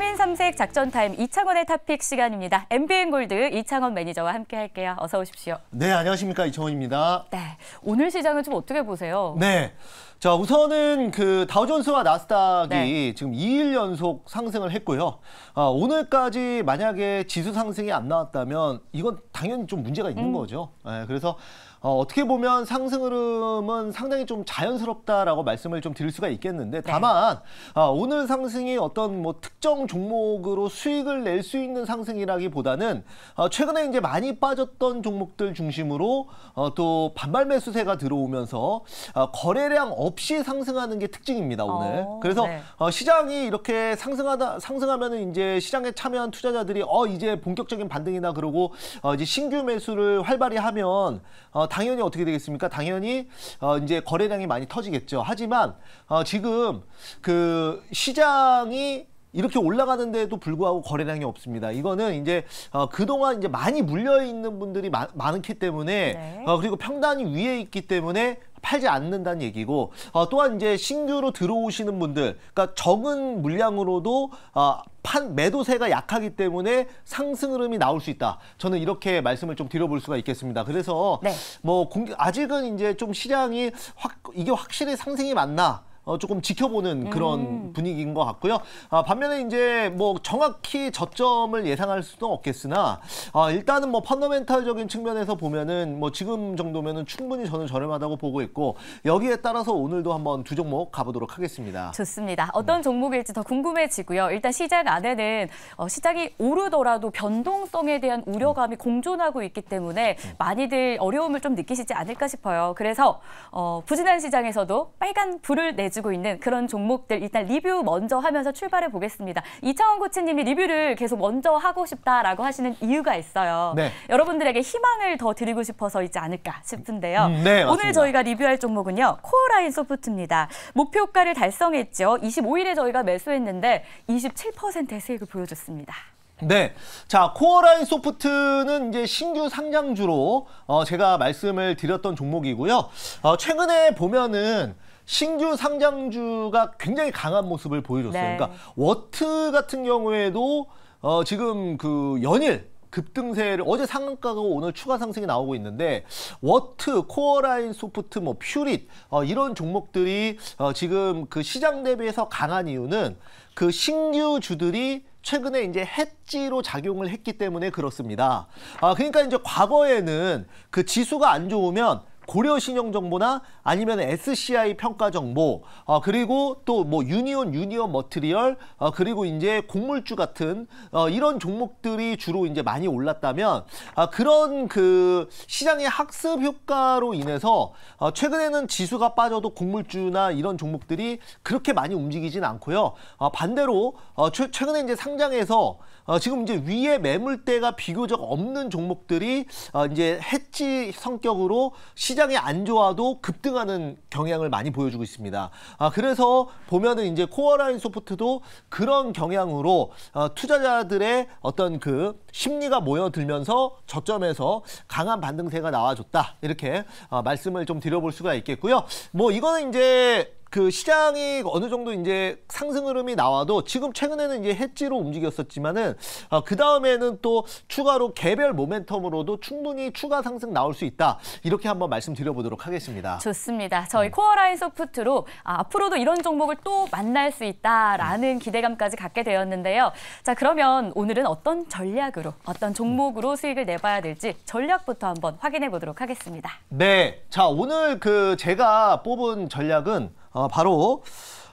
3인 3색 작전 타임 이창원의 탑픽 시간입니다. MBN 골드 이창원 매니저와 함께 할게요. 어서 오십시오. 네, 안녕하십니까. 이창원입니다. 네. 오늘 시장은 좀 어떻게 보세요? 네. 자, 우선은 그 다우존스와 나스닥이 네. 지금 2일 연속 상승을 했고요. 아, 오늘까지 만약에 지수 상승이 안 나왔다면 이건 당연히 좀 문제가 있는 음. 거죠. 네, 그래서 어, 어떻게 보면 상승 흐름은 상당히 좀 자연스럽다라고 말씀을 좀 드릴 수가 있겠는데 네. 다만 네. 아, 오늘 상승이 어떤 뭐 특정 종목으로 수익을 낼 수 있는 상승이라기보다는 어, 최근에 이제 많이 빠졌던 종목들 중심으로 어, 또 반발 매수세가 들어오면서 어, 거래량 없이 상승하는 게 특징입니다 오늘. 어, 그래서 네. 어, 시장이 이렇게 상승하다 상승하면은 이제 시장에 참여한 투자자들이 어 이제 본격적인 반등이나 그러고 어, 이제 신규 매수를 활발히 하면 어, 당연히 어떻게 되겠습니까? 당연히 어, 이제 거래량이 많이 터지겠죠. 하지만 어, 지금 그 시장이 이렇게 올라가는데도 불구하고 거래량이 없습니다. 이거는 이제 어, 그동안 이제 많이 물려 있는 분들이 마, 많기 때문에 네. 어, 그리고 평단이 위에 있기 때문에 팔지 않는다는 얘기고 어, 또한 이제 신규로 들어오시는 분들 그러니까 적은 물량으로도 어, 판 매도세가 약하기 때문에 상승 흐름이 나올 수 있다. 저는 이렇게 말씀을 좀 드려볼 수가 있겠습니다. 그래서 네. 뭐공 아직은 이제 좀 시장이 확 이게 확실히 상승이 맞나? 어, 조금 지켜보는 그런 음. 분위기인 것 같고요. 아, 반면에 이제 뭐 정확히 저점을 예상할 수는 없겠으나 아, 일단은 뭐 펀더멘탈적인 측면에서 보면은 뭐 지금 정도면은 충분히 저는 저렴하다고 보고 있고 여기에 따라서 오늘도 한번 두 종목 가보도록 하겠습니다. 좋습니다. 네. 어떤 종목일지 더 궁금해지고요. 일단 시장 안에는 어, 시작이 오르더라도 변동성에 대한 우려감이 음. 공존하고 있기 때문에 음. 많이들 어려움을 좀 느끼시지 않을까 싶어요. 그래서 어, 부진한 시장에서도 빨간 불을 내주 가지고 있는 그런 종목들 일단 리뷰 먼저 하면서 출발해 보겠습니다. 이창원 코치님이 리뷰를 계속 먼저 하고 싶다라고 하시는 이유가 있어요. 네. 여러분들에게 희망을 더 드리고 싶어서 있지 않을까 싶은데요. 음, 네, 오늘 저희가 리뷰할 종목은요. 코어라인 소프트입니다. 목표가를 달성했죠. 25일에 저희가 매수했는데 27%의 수익을 보여줬습니다. 네. 자, 코어라인 소프트는 이제 신규 상장주로 어, 제가 말씀을 드렸던 종목이고요. 어, 최근에 보면은 신규 상장주가 굉장히 강한 모습을 보여줬어요. 네. 그러니까 워트 같은 경우에도 어, 지금 그 연일 급등세를 어제 상한가가 오늘 추가 상승이 나오고 있는데 워트, 코어라인 소프트, 뭐 퓨릿 어, 이런 종목들이 어, 지금 그 시장 대비해서 강한 이유는 그 신규 주들이 최근에 이제 해지로 작용을 했기 때문에 그렇습니다. 아, 그러니까 이제 과거에는 그 지수가 안 좋으면 고려신용정보나 아니면 SCI 평가정보 어, 그리고 또 뭐 유니온 유니온 머트리얼 어, 그리고 이제 곡물주 같은 어, 이런 종목들이 주로 이제 많이 올랐다면 어, 그런 그 시장의 학습 효과로 인해서 어, 최근에는 지수가 빠져도 곡물주나 이런 종목들이 그렇게 많이 움직이진 않고요. 어, 반대로 어, 최, 최근에 이제 상장에서 어, 지금 이제 위에 매물대가 비교적 없는 종목들이 어, 이제 해지 성격으로 시장이 안 좋아도 급등하는 경향을 많이 보여주고 있습니다. 아, 그래서 보면은 이제 코어라인 소프트도 그런 경향으로 어, 투자자들의 어떤 그 심리가 모여들면서 저점에서 강한 반등세가 나와줬다 이렇게 어, 말씀을 좀 드려볼 수가 있겠고요. 뭐 이거는 이제 그 시장이 어느 정도 이제 상승 흐름이 나와도 지금 최근에는 이제 해지로 움직였었지만은 어, 그 다음에는 또 추가로 개별 모멘텀으로도 충분히 추가 상승 나올 수 있다 이렇게 한번 말씀드려보도록 하겠습니다. 좋습니다. 저희 음. 네. 코어라인 소프트로 아, 앞으로도 이런 종목을 또 만날 수 있다라는 음. 기대감까지 갖게 되었는데요. 자 그러면 오늘은 어떤 전략으로 어떤 종목으로 음. 수익을 내봐야 될지 전략부터 한번 확인해 보도록 하겠습니다. 네, 자 오늘 그 제가 뽑은 전략은 어, 바로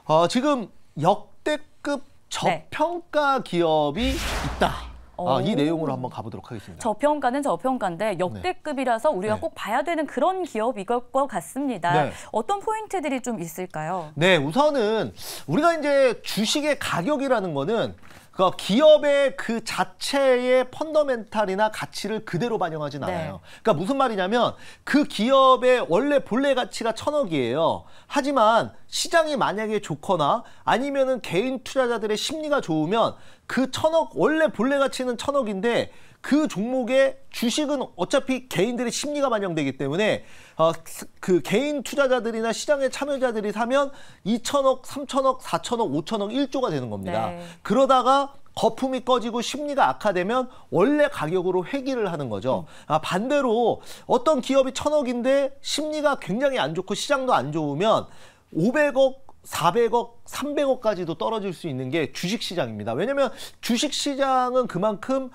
어, 지금 역대급 저평가 기업이 있다. 어, 이 내용으로 한번 가보도록 하겠습니다. 저평가는 저평가인데 네. 역대급이라서 우리가 네. 꼭 봐야 되는 그런 기업일 것 같습니다. 네. 어떤 포인트들이 좀 있을까요? 네, 우선은 우리가 이제 주식의 가격이라는 거는 그러니까 기업의 그 자체의 펀더멘탈이나 가치를 그대로 반영하진 네. 않아요. 네. 그러니까 무슨 말이냐면 그 기업의 원래 본래 가치가 천억이에요. 하지만 시장이 만약에 좋거나 아니면은 개인 투자자들의 심리가 좋으면 그 천억 원래 본래 가치는 천억인데 그 종목의 주식은 어차피 개인들의 심리가 반영되기 때문에 어, 그 개인 투자자들이나 시장의 참여자들이 사면 2천억, 3천억, 4천억, 5천억, 1조가 되는 겁니다. 네. 그러다가 거품이 꺼지고 심리가 악화되면 원래 가격으로 회귀를 하는 거죠. 음. 아, 반대로 어떤 기업이 천억인데 심리가 굉장히 안 좋고 시장도 안 좋으면 500억 400억, 300억까지도 떨어질 수 있는 게 주식시장입니다. 왜냐하면 주식시장은 그만큼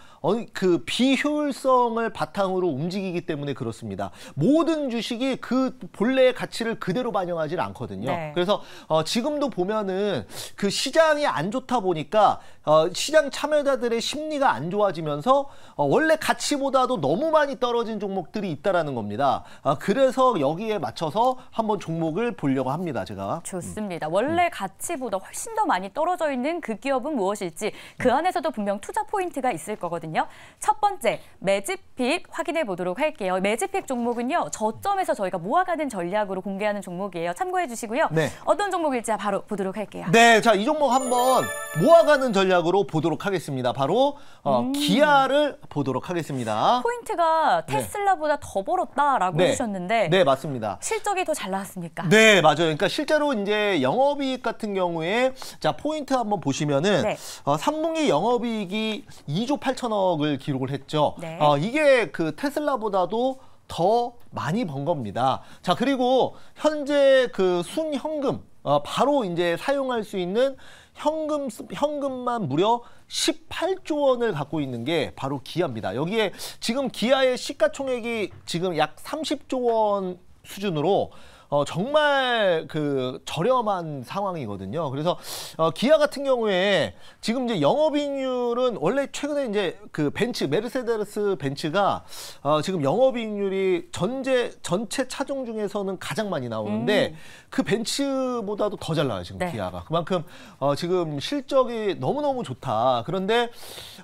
그 비효율성을 바탕으로 움직이기 때문에 그렇습니다. 모든 주식이 그 본래의 가치를 그대로 반영하지 않거든요. 네. 그래서 어, 지금도 보면은 그 시장이 안 좋다 보니까 어, 시장 참여자들의 심리가 안 좋아지면서 어, 원래 가치보다도 너무 많이 떨어진 종목들이 있다라는 겁니다. 아, 그래서 여기에 맞춰서 한번 종목을 보려고 합니다. 제가 음. 좋습니다. 있니다 원래 가치보다 훨씬 더 많이 떨어져 있는 그 기업은 무엇일지 그 안에서도 분명 투자 포인트가 있을 거거든요. 첫 번째 매집픽 확인해 보도록 할게요. 매집픽 종목은요. 저점에서 저희가 모아가는 전략으로 공개하는 종목이에요. 참고해 주시고요. 네. 어떤 종목일지 바로 보도록 할게요. 네, 자 이 종목 한번 모아가는 전략으로 보도록 하겠습니다. 바로 어, 음. 기아를 보도록 하겠습니다. 포인트가 네. 테슬라보다 네. 더 벌었다라고 네. 해주셨는데 네, 맞습니다. 실적이 더 잘 나왔습니까? 네, 맞아요. 그러니까 실제로 이제 영 영업이익 같은 경우에 자 포인트 한번 보시면은 네. 어, 3분기 영업이익이 2조 8천억을 기록을 했죠. 네. 어, 이게 그 테슬라보다도 더 많이 번 겁니다. 자 그리고 현재 그 순현금 어, 바로 이제 사용할 수 있는 현금 현금만 무려 18조 원을 갖고 있는 게 바로 기아입니다. 여기에 지금 기아의 시가총액이 지금 약 30조 원 수준으로 어, 정말 그 저렴한 상황이거든요. 그래서 어, 기아 같은 경우에 지금 이제 영업이익률은 원래 최근에 이제 그 벤츠 메르세데스 벤츠가 어, 지금 영업이익률이 전제 전체 차종 중에서는 가장 많이 나오는데 음. 그 벤츠보다도 더 잘 나와요 지금 네. 기아가 그만큼 어, 지금 실적이 너무 너무 좋다. 그런데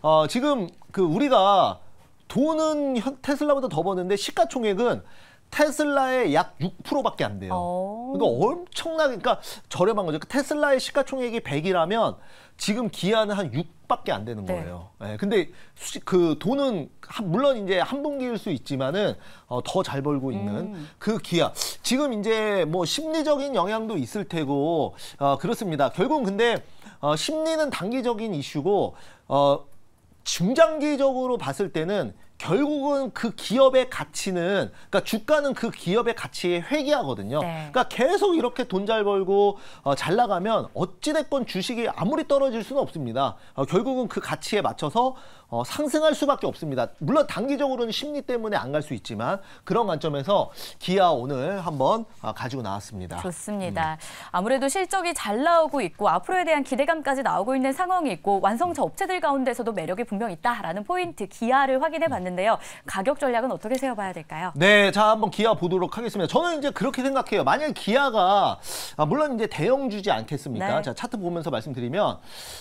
어, 지금 그 우리가 돈은 테슬라보다 더 버는데 시가총액은 테슬라의 약 6%밖에 안 돼요. 어. 그러니까 엄청나게 그러니까 저렴한 거죠. 그러니까 테슬라의 시가총액이 100이라면 지금 기아는 한 6밖에 안 되는 네. 거예요. 네. 네 근데 수시, 그 돈은 한, 물론 이제 한 분기일 수 있지만은 어, 더잘 벌고 있는 음. 그 기아. 지금 이제 뭐 심리적인 영향도 있을 테고 어, 그렇습니다. 결국은 근데 어, 심리는 단기적인 이슈고 어, 중장기적으로 봤을 때는 결국은 그 기업의 가치는 그러니까 주가는 그 기업의 가치에 회귀하거든요. 네. 그러니까 계속 이렇게 돈 잘 벌고 어, 잘 나가면 어찌 됐건 주식이 아무리 떨어질 수는 없습니다. 어, 결국은 그 가치에 맞춰서 어, 상승할 수밖에 없습니다. 물론 단기적으로는 심리 때문에 안 갈 수 있지만 그런 관점에서 기아 오늘 한번 어, 가지고 나왔습니다. 좋습니다. 음. 아무래도 실적이 잘 나오고 있고 앞으로에 대한 기대감까지 나오고 있는 상황이 있고 완성차 업체들 가운데서도 매력이 분명 있다라는 포인트 기아를 확인해 봤는데 있는데요. 가격 전략은 어떻게 세워봐야 될까요? 네, 자 한번 기아 보도록 하겠습니다. 저는 이제 그렇게 생각해요. 만약 기아가 아, 물론 이제 대형 주지 않겠습니까? 네. 자 차트 보면서 말씀드리면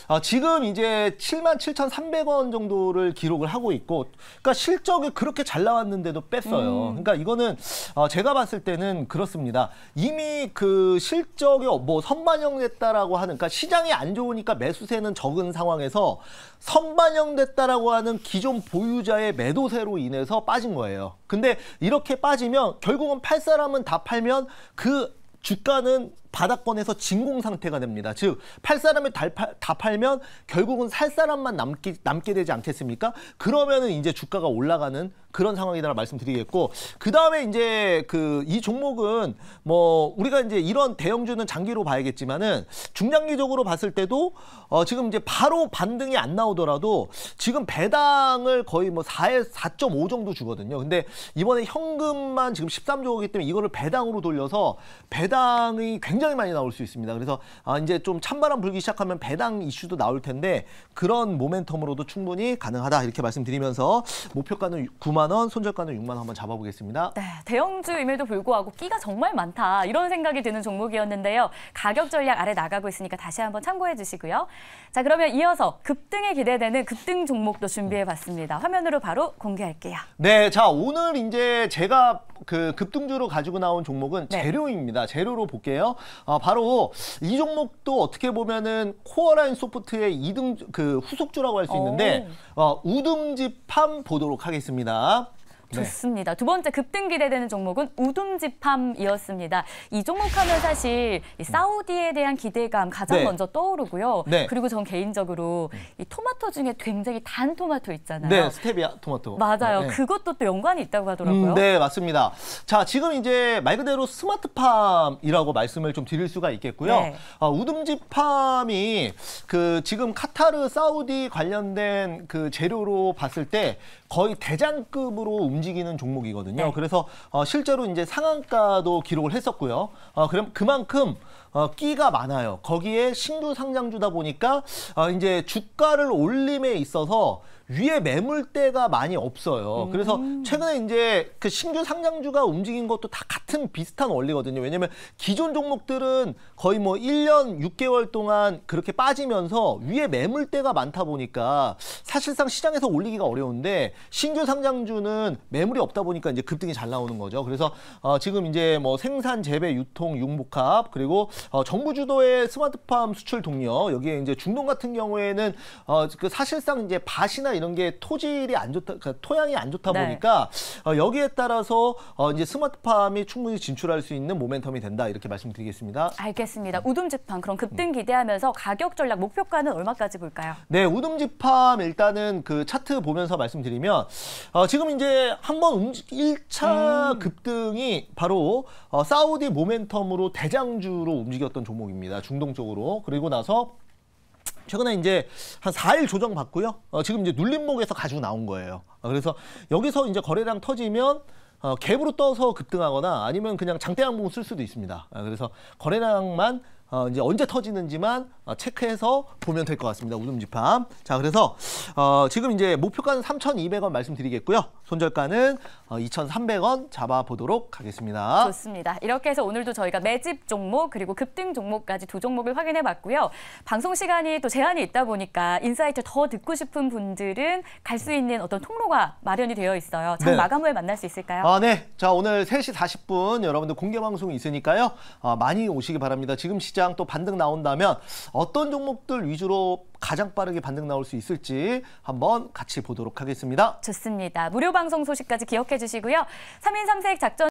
아, 지금 이제 7 7,300원 정도를 기록을 하고 있고, 그러니까 실적이 그렇게 잘 나왔는데도 뺐어요. 음. 그러니까 이거는 어, 제가 봤을 때는 그렇습니다. 이미 그 실적이 뭐 선반영됐다라고 하는, 그러니까 시장이 안 좋으니까 매수세는 적은 상황에서 선반영됐다라고 하는 기존 보유자의 매도 매도세로 인해서 빠진 거예요. 근데 이렇게 빠지면 결국은 팔 사람은 다 팔면 그 주가는 바닥권에서 진공 상태가 됩니다. 즉, 팔 사람을 다, 다 팔면 결국은 살 사람만 남기, 남게 되지 않겠습니까? 그러면은 이제 주가가 올라가는 그런 상황이다 라 말씀드리겠고 그 다음에 이제 그 이 종목은 뭐 우리가 이제 이런 대형주는 장기로 봐야겠지만은 중장기적으로 봤을 때도 어 지금 이제 바로 반등이 안 나오더라도 지금 배당을 거의 뭐 4에 4.5 정도 주거든요. 근데 이번에 현금만 지금 13조이기 때문에 이거를 배당으로 돌려서 배당이 굉장히 굉장히 많이 나올 수 있습니다. 그래서 아, 이제 좀 찬바람 불기 시작하면 배당 이슈도 나올 텐데 그런 모멘텀으로도 충분히 가능하다 이렇게 말씀드리면서 목표가는 9만 원, 손절가는 6만 원 한번 잡아보겠습니다. 네, 대형주임에도 불구하고 끼가 정말 많다 이런 생각이 드는 종목이었는데요. 가격 전략 아래 나가고 있으니까 다시 한번 참고해 주시고요. 자 그러면 이어서 급등에 기대되는 급등 종목도 준비해봤습니다. 화면으로 바로 공개할게요. 네, 자 오늘 이제 제가 그 급등주로 가지고 나온 종목은 네. 재료입니다. 재료로 볼게요. 어, 바로 이 종목도 어떻게 보면은 코어라인 소프트의 2등 그 후속주라고 할 수 있는데 어, 우등지판 보도록 하겠습니다. 네. 좋습니다. 두 번째 급등 기대되는 종목은 우둠지팜이었습니다. 이 종목하면 사실 이 사우디에 대한 기대감 가장 네. 먼저 떠오르고요. 네. 그리고 전 개인적으로 음. 이 토마토 중에 굉장히 단 토마토 있잖아요. 네, 스테비아 토마토. 맞아요. 네. 그것도 또 연관이 있다고 하더라고요. 음, 네, 맞습니다. 자, 지금 이제 말 그대로 스마트팜이라고 말씀을 좀 드릴 수가 있겠고요. 네. 아, 우둠지팜이 그 지금 카타르 사우디 관련된 그 재료로 봤을 때 거의 대장급으로 움직이는 종목이거든요. 네. 그래서 어, 실제로 이제 상한가도 기록을 했었고요. 어, 그럼 그만큼 어, 끼가 많아요. 거기에 신규 상장주다 보니까 어, 이제 주가를 올림에 있어서 위에 매물대가 많이 없어요. 음. 그래서 최근에 이제 그 신규 상장주가 움직인 것도 다 같은 비슷한 원리거든요. 왜냐면 기존 종목들은 거의 뭐 1년 6개월 동안 그렇게 빠지면서 위에 매물대가 많다 보니까 사실상 시장에서 올리기가 어려운데 신규 상장주는 매물이 없다 보니까 이제 급등이 잘 나오는 거죠. 그래서 어 지금 이제 뭐 생산, 재배, 유통, 융복합 그리고 어 정부 주도의 스마트팜 수출 동력 여기에 이제 중동 같은 경우에는 어 그 사실상 이제 바시나 이런 게 토질이 안 좋다, 그러니까 토양이 안 좋다 네. 보니까 어, 여기에 따라서 어, 이제 스마트팜이 충분히 진출할 수 있는 모멘텀이 된다 이렇게 말씀드리겠습니다. 알겠습니다. 네. 우dum지팜 그럼 급등 음. 기대하면서 가격 전략 목표가는 얼마까지 볼까요? 네, 우dum지팜 일단은 그 차트 보면서 말씀드리면 어, 지금 이제 한번 움직 1차 음. 급등이 바로 어, 사우디 모멘텀으로 대장주로 움직였던 종목입니다. 중동 쪽으로 그리고 나서 최근에 이제 한 4일 조정 받고요. 어, 지금 이제 눌림목에서 가지고 나온 거예요. 어, 그래서 여기서 이제 거래량 터지면 어, 갭으로 떠서 급등하거나 아니면 그냥 장대 항봉쓸 수도 있습니다. 어, 그래서 거래량만 어, 이제 언제 터지는지만 어, 체크해서 보면 될 것 같습니다. 우dum집합. 자, 그래서 어, 지금 이제 목표가는 3,200원 말씀드리겠고요. 손절가는 어, 2,300원 잡아보도록 하겠습니다. 좋습니다. 이렇게 해서 오늘도 저희가 매집 종목 그리고 급등 종목까지 두 종목을 확인해 봤고요. 방송 시간이 또 제한이 있다 보니까 인사이트 더 듣고 싶은 분들은 갈 수 있는 어떤 통로가 마련이 되어 있어요. 참 네. 마감 후에 만날 수 있을까요? 아, 네. 자, 오늘 3시 40분 여러분들 공개 방송이 있으니까요. 아, 많이 오시기 바랍니다. 지금 시작 시장 또 반등 나온다면 어떤 종목들 위주로 가장 빠르게 반등 나올 수 있을지 한번 같이 보도록 하겠습니다. 좋습니다. 무료 방송 소식까지 기억해 주시고요. 3인 3색 작전